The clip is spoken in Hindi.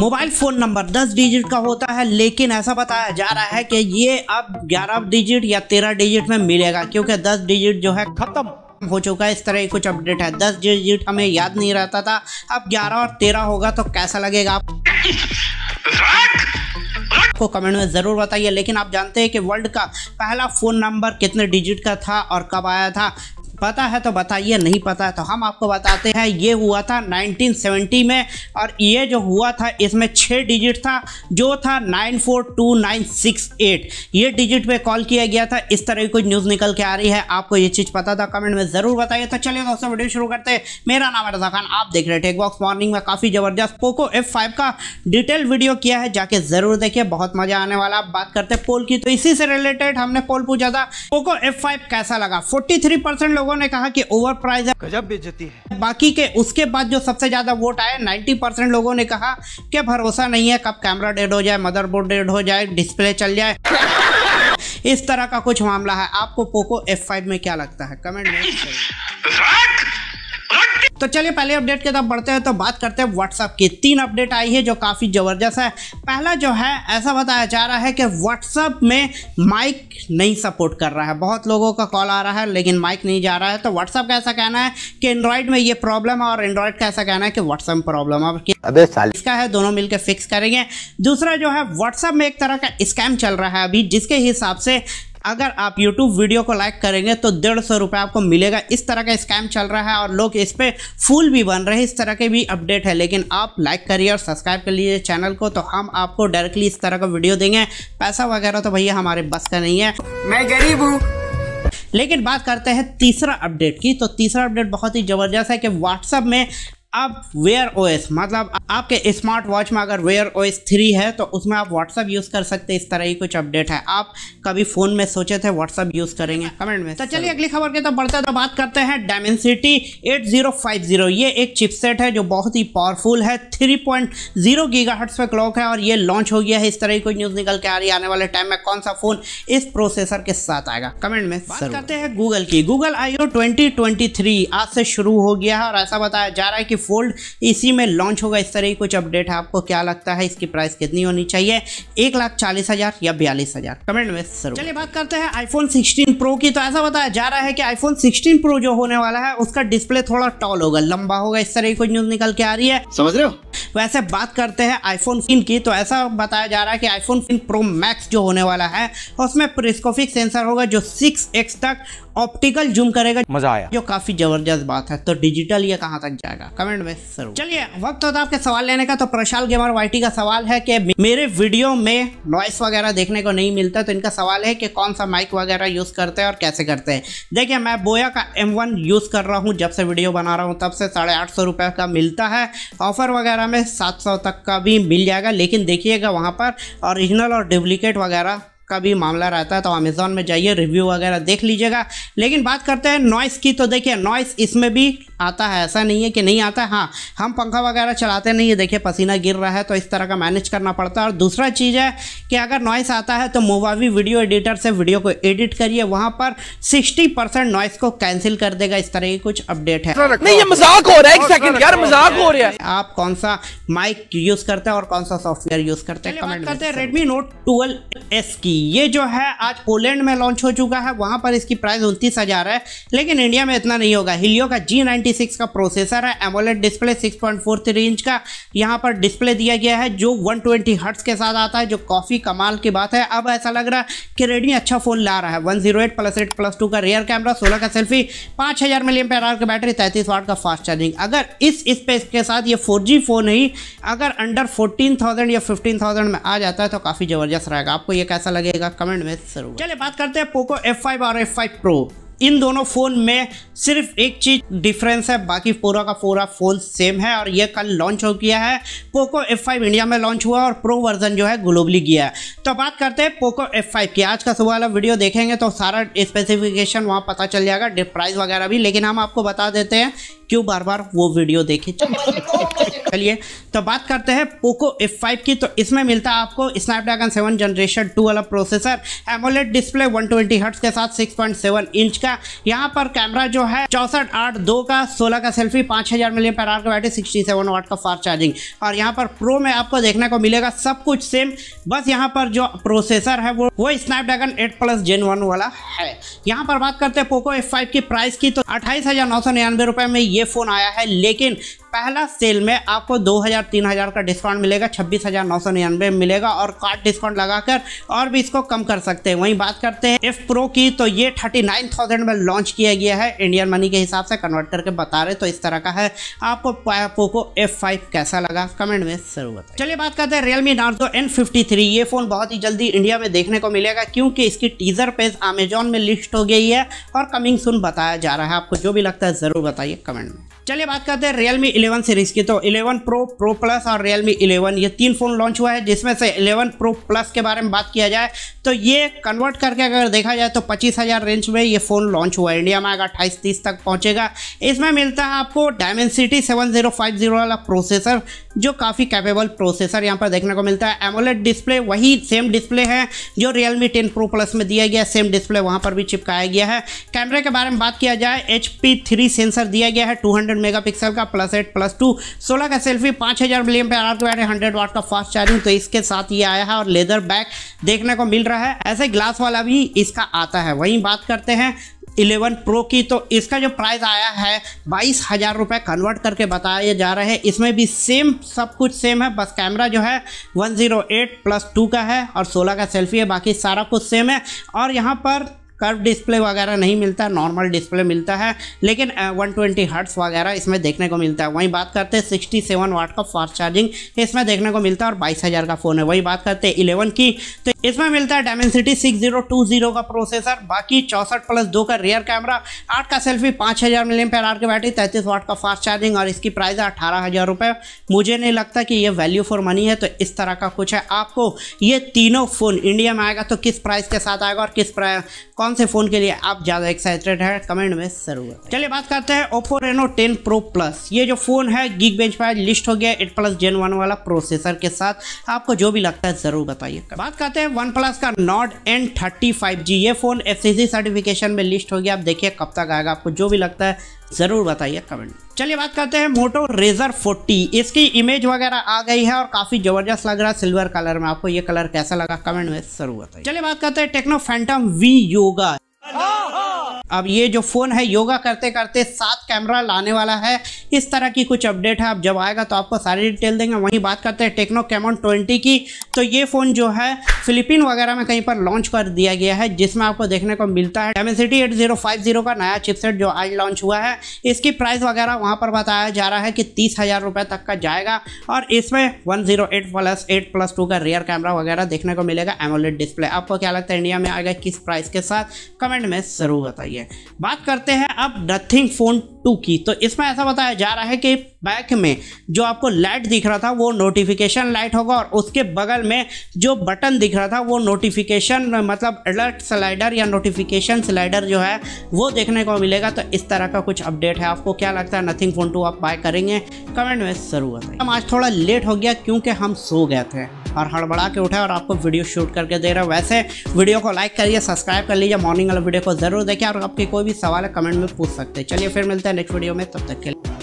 मोबाइल फ़ोन नंबर 10 डिजिट का होता है लेकिन ऐसा बताया जा रहा है कि ये अब 11 डिजिट या 13 डिजिट में मिलेगा क्योंकि 10 डिजिट जो है ख़त्म हो चुका है इस तरह कुछ अपडेट है 10 डिजिट हमें याद नहीं रहता था अब 11 और 13 होगा तो कैसा लगेगा आपको कमेंट में ज़रूर बताइए लेकिन आप जानते हैं कि वर्ल्ड का पहला फ़ोन नंबर कितने डिजिट का था और कब आया था पता है तो बताइए नहीं पता है तो हम आपको बताते हैं ये हुआ था 1970 में और ये जो हुआ था इसमें छः डिजिट था जो था 942968 ये डिजिट पे कॉल किया गया था इस तरह की कुछ न्यूज़ निकल के आ रही है आपको ये चीज़ पता था कमेंट में ज़रूर बताइए तो चलिए दोस्तों वीडियो शुरू करते हैं मेरा नाम रजा खान आप देख रहे टेक बॉक्स मॉर्निंग में काफ़ी ज़बरदस्त पोको एफ का डिटेल वीडियो किया है जाके ज़रूर देखिए बहुत मज़ा आने वाला आप बात करते हैं पोल की तो इसी से रिलेटेड हमने पोल पूछा था पोको एफ कैसा लगा फोर्टी लोगों लोगों ने कहा कि ओवर प्राइज है बाकी के उसके बाद जो सबसे ज्यादा वोट आए 90 परसेंट लोगों ने कहा कि भरोसा नहीं है कब कैमरा डेड हो जाए मदरबोर्ड डेड हो जाए डिस्प्ले चल जाए इस तरह का कुछ मामला है आपको पोको F5 में क्या लगता है कमेंट में तो चलिए पहले अपडेट की तरफ बढ़ते हैं तो बात करते हैं व्हाट्सअप की तीन अपडेट आई है जो काफ़ी ज़बरदस्त है पहला जो है ऐसा बताया जा रहा है कि व्हाट्सअप में माइक नहीं सपोर्ट कर रहा है बहुत लोगों का कॉल आ रहा है लेकिन माइक नहीं जा रहा है तो व्हाट्सअप का ऐसा कहना है कि एंड्रॉयड में ये प्रॉब्लम है और एंड्रॉयड का ऐसा कहना है कि व्हाट्सअप प्रॉब्लम है अबे इसका है दोनों मिलकर फिक्स करेंगे दूसरा जो है व्हाट्सअप में एक तरह का स्कैम चल रहा है अभी जिसके हिसाब से अगर आप यूट्यूब वीडियो को लाइक करेंगे तो डेढ़ सौ रुपये आपको मिलेगा इस तरह का स्कैम चल रहा है और लोग इस पर फूल भी बन रहे हैं इस तरह के भी अपडेट है लेकिन आप लाइक करिए और सब्सक्राइब कर लीजिए चैनल को तो हम आपको डायरेक्टली इस तरह का वीडियो देंगे पैसा वगैरह तो भैया हमारे बस का नहीं है मैं गरीब हूँ लेकिन बात करते हैं तीसरा अपडेट की तो तीसरा अपडेट बहुत ही ज़बरदस्त है कि व्हाट्सअप में आप वेयर एस मतलब आपके स्मार्ट वॉच में अगर वेयर ओ एस थ्री है तो उसमें आप व्हाट्सअप यूज़ कर सकते हैं इस तरह ही कुछ अपडेट है आप कभी फ़ोन में सोचे थे व्हाट्सअप यूज़ करेंगे कमेंट में तो चलिए अगली खबर के तो बढ़ते तो बात करते हैं डायमेंसिटी 8050 ये एक चिपसेट है जो बहुत ही पावरफुल है 3.0 पॉइंट पे क्लॉक है और ये लॉन्च हो गया है इस तरह की कोई न्यूज़ निकल के आ रही है आने वाले टाइम में कौन सा फ़ोन इस प्रोसेसर के साथ आएगा कमेंट में बात करते हैं गूगल की गूगल आई ओ आज से शुरू हो गया है और ऐसा बताया जा रहा है कि फोल्ड इसी में लॉन्च होगा इस तरह की कुछ अपडेट है आपको क्या लगता है इसकी प्राइस कितनी होनी चाहिए एक लाख चालीस हज़ार या बयालीस हज़ार कमेंट में सर चलिए बात करते हैं आईफोन सिक्सटीन प्रो की तो ऐसा बताया जा रहा है कि आईफोन सिक्सटीन प्रो जो होने वाला है उसका डिस्प्ले थोड़ा टॉल होगा लंबा होगा इस तरह की कुछ न्यूज निकल के आ रही है समझ रहे हो वैसे बात करते हैं आईफोन फिन की तो ऐसा बताया जा रहा है कि आईफोन फिन प्रो मैक्स जो होने वाला है उसमें प्रिस्कोफिक सेंसर होगा जो सिक्स एक्स तक ऑप्टिकल जूम करेगा मजा आया जो काफी जबरदस्त बात है तो डिजिटल ये कहाँ तक जाएगा कमेंट कमेंट में जरूर चलिए वक्त होता है आपके सवाल लेने का तो प्रशाल गेमर वाईटी का सवाल है कि मेरे वीडियो में नॉइस वगैरह देखने को नहीं मिलता तो इनका सवाल है कि कौन सा माइक वगैरह यूज़ करते हैं और कैसे करते हैं देखिए मैं बोया का एम यूज़ कर रहा हूँ जब से वीडियो बना रहा हूँ तब से साढ़े आठ सौ रुपये का मिलता है ऑफ़र वगैरह में सात सौ तक का भी मिल जाएगा लेकिन देखिएगा वहाँ पर ऑरिजिनल और डुप्लीकेट वगैरह का भी मामला रहता है तो अमेज़ोन में जाइए रिव्यू वगैरह देख लीजिएगा लेकिन बात करते हैं नॉइस की तो देखिए नॉइस इसमें भी आता है ऐसा नहीं है कि नहीं आता है हाँ हम पंखा वगैरह चलाते नहीं है देखिए पसीना गिर रहा है तो इस तरह का मैनेज करना पड़ता है और दूसरा चीज़ है कि अगर नॉइस आता है तो मोवावी वीडियो एडिटर से वीडियो को एडिट करिए वहाँ पर सिक्सटी परसेंट नॉइस को कैंसिल कर देगा इस तरह की कुछ अपडेट है नहीं ये मजाक हो रहा है एक सेकंड यार मजाक हो रहा है आप कौन सा माइक यूज़ करते हैं और कौन सा सॉफ्टवेयर यूज़ करते हैं कमेंट करते हैं रेडमी नोट ट्वेल्व एस की ये जो है आज पोलैंड में लॉन्च हो चुका है वहाँ पर इसकी प्राइस उनतीस हज़ार है लेकिन इंडिया में इतना नहीं होगा हिलियो का जी सिक्स का प्रोसेसर है AMOLED display six point four three inch का यहाँ पर डिस्प्ले दिया गया है जो वन ट्वेंटी हर्ट्स के साथ आता है जो काफ़ी कमाल की बात है अब ऐसा लग रहा है कि रेडमी अच्छा फ़ोन ला रहा है one zero eight plus eight plus two का रियर कैमरा सोलह का सेल्फी पाँच हज़ार मिलियम पैरार की बैटरी तैंतीस वाट का फास्ट चार्जिंग अगर इस स्पेस के साथ ये फोर जी फ़ोन ही अगर अंडर फोर्टीन थाउजेंड या फिफ्टीन थाउजेंड में आ जाता है तो काफ़ी ज़बरदस्त रहेगा आपको ये कैसा लगेगा कमेंट में जरूर चलिए बात करते हैं पोको एफ फाइव और एफ फाइव प्रो इन दोनों फ़ोन में सिर्फ एक चीज़ डिफरेंस है बाकी पूरा का पूरा फ़ोन सेम है और ये कल लॉन्च हो गया है पोको F5 इंडिया में लॉन्च हुआ और प्रो वर्जन जो है ग्लोबली गया है तो बात करते हैं पोको F5 की आज का सुबह वाला वीडियो देखेंगे तो सारा स्पेसिफिकेशन वहाँ पता चल जाएगा प्राइस वगैरह भी लेकिन हम आपको बता देते हैं क्यों बार बार वो वीडियो देखें चलिए तो बात करते हैं पोको एफ फाइव की तो इसमें मिलता है आपको स्नैपड्रैगन सेवन जनरेशन टू वाला processor AMOLED display 120 twenty hertz के साथ 6.7 इंच का यहाँ पर कैमरा जो है चौसठ आठ दो का सोलह का सेल्फी पाँच हज़ार मिलियन पर आर का बैटरी सिक्सटी सेवन वाट का फास्ट चार्जिंग और यहाँ पर प्रो में आपको देखने को मिलेगा सब कुछ सेम बस यहाँ पर जो प्रोसेसर है वो वो Snapdragon eight plus gen one वाला है यहाँ पर बात करते हैं पोको F5 की प्राइस की तो अट्ठाईस हज़ार नौ सौ निन्यानवे रुपये में ये फ़ोन आया है लेकिन पहला सेल में आपको दो हज़ार तीन हज़ार का डिस्काउंट मिलेगा छब्बीस हज़ार नौ सौ निन्यानवे मिलेगा और कार्ड डिस्काउंट लगाकर और भी इसको कम कर सकते हैं वहीं बात करते हैं एफ प्रो की तो ये थर्टी नाइन थाउजेंड में लॉन्च किया गया है इंडियन मनी के हिसाब से कन्वर्ट करके बता रहे तो इस तरह का है आपको पोको एफ फाइव कैसा लगा कमेंट में जरूर बताए चलिए बात करते हैं Realme Narzo N fifty three ये फ़ोन बहुत ही जल्दी इंडिया में देखने को मिलेगा क्योंकि इसकी टीजर पेज अमेजोन में लिस्ट हो गई है और कमिंग सुन बताया जा रहा है आपको जो भी लगता है ज़रूर बताइए कमेंट में चलिए बात करते हैं रियलमी 11 सीरीज की तो 11 प्रो प्रो प्लस और मी 11 ये तीन फ़ोन लॉन्च हुआ है जिसमें से 11 प्रो प्लस के बारे में बात किया जाए तो ये कन्वर्ट करके अगर देखा जाए तो पच्चीस हज़ार रेंज में ये फ़ोन लॉन्च हुआ है इंडिया में अगर अट्ठाईस तीस तक पहुँचेगा इसमें मिलता है आपको Dimensity seven zero five zero वाला प्रोसेसर जो काफ़ी कैपेबल प्रोसेसर यहाँ पर देखने को मिलता है एमोलेट डिस्प्ले वही सेम डिस्प्ले है जो Realme ten pro plus में दिया गया सेम डिस्प्ले वहाँ पर भी चिपकाया गया है कैमरे के बारे में बात किया जाए एच पी थ्री सेंसर दिया गया है टू हंड्रेड मेगा पिक्सल का प्लस एट प्लस टू सोलह का सेल्फी पाँच हज़ार मिलियम पे आर बैटरी हंड्रेड वाट का फास्ट चार्जिंग तो इसके साथ ये आया है और लेदर बैग देखने को मिल रहा है ऐसे ग्लास वाला भी इसका आता है वहीं बात करते हैं इलेवन प्रो की तो इसका जो प्राइस आया है बाईस हज़ार रुपये कन्वर्ट करके बताया जा रहा है इसमें भी सेम सब कुछ सेम है बस कैमरा जो है 108 प्लस टू का है और 16 का सेल्फी है बाकी सारा कुछ सेम है और यहाँ पर कर्व डिस्प्ले वगैरह नहीं मिलता नॉर्मल डिस्प्ले मिलता है लेकिन वन ट्वेंटी हर्ट्स वगैरह इसमें देखने को मिलता है वहीं बात करते हैं सिक्सटी सेवन वाट का फास्ट चार्जिंग इसमें देखने को मिलता है और बाईस हज़ार का फ़ोन है वही बात करते हैं इलेवन की तो इसमें मिलता है Dimensity six zero two zero का प्रोसेसर बाकी चौसठ प्लस दो का रियर कैमरा आठ का सेल्फी पाँच हज़ार मिलियम पैर आर की बैटरी तैंतीस वाट का फास्ट चार्जिंग और इसकी प्राइस है अठारह हज़ार रुपये मुझे नहीं लगता कि ये वैल्यू फॉर मनी है तो इस तरह का कुछ है आपको ये तीनों फ़ोन इंडिया में आएगा तो किस प्राइस के साथ आएगा और किस प्राइस कौन से फ़ोन के लिए आप ज़्यादा एक्साइटेड है कमेंट में जरूर चलिए बात करते हैं Oppo Reno ten pro plus ये जो फ़ोन है गिग बेंच पर लिस्ट हो गया एट प्लस जेन वन वाला प्रोसेसर के साथ आपको जो भी लगता है ज़रूर बताइए बात करते हैं वन प्लस का Nord N thirty five G ये फ़ोन एफ सर्टिफिकेशन में लिस्ट हो गया आप देखिए कब तक आएगा आपको जो भी लगता है ज़रूर बताइए कमेंट चलिए बात करते हैं मोटो रेजर 40 इसकी इमेज वगैरह आ गई है और काफ़ी ज़बरदस्त लग रहा है सिल्वर कलर में आपको ये कलर कैसा लगा कमेंट में ज़रूर बताइए चलिए बात करते हैं टेक्नो फैंटम वी योगा अब ये जो फ़ोन है योगा करते करते सात कैमरा लाने वाला है इस तरह की कुछ अपडेट है अब जब आएगा तो आपको सारी डिटेल देंगे वहीं बात करते हैं टेक्नो कैमन ट्वेंटी की तो ये फ़ोन जो है फिलिपिन वगैरह में कहीं पर लॉन्च कर दिया गया है जिसमें आपको देखने को मिलता है एम एट का नया चिपसेट जो आज लॉन्च हुआ है इसकी प्राइस वगैरह वहाँ पर बताया जा रहा है कि तीस हज़ार रुपये तक का जाएगा और इसमें one zero eight plus eight plus two का रियर कैमरा वगैरह देखने को मिलेगा एमोलेट डिस्प्ले आपको क्या लगता है इंडिया में आएगा किस प्राइस के साथ कमेंट में ज़रूर बताइए रही है बात करते हैं अब नथिंग फ़ोन टू की तो इसमें ऐसा बताया जा रहा है कि बैक में जो आपको लाइट दिख रहा था वो नोटिफिकेशन लाइट होगा और उसके बगल में जो बटन दिख रहा था वो नोटिफिकेशन मतलब अलर्ट स्लाइडर या नोटिफिकेशन स्लाइडर जो है वो देखने को मिलेगा तो इस तरह का कुछ अपडेट है आपको क्या लगता है नथिंग फ़ोन टू आप बाय करेंगे कमेंट में ज़रूर हम आज थोड़ा लेट हो गया क्योंकि हम सो गए थे और हड़बड़ा के उठे और आपको वीडियो शूट करके दे रहे हो वैसे वीडियो को लाइक करिए सब्सक्राइब कर लीजिए मॉर्निंग वाला वीडियो को जरूर देखिए और आपके कोई भी सवाल है कमेंट में पूछ सकते हैं चलिए फिर मिलते हैं नेक्स्ट वीडियो में तब तक के लिए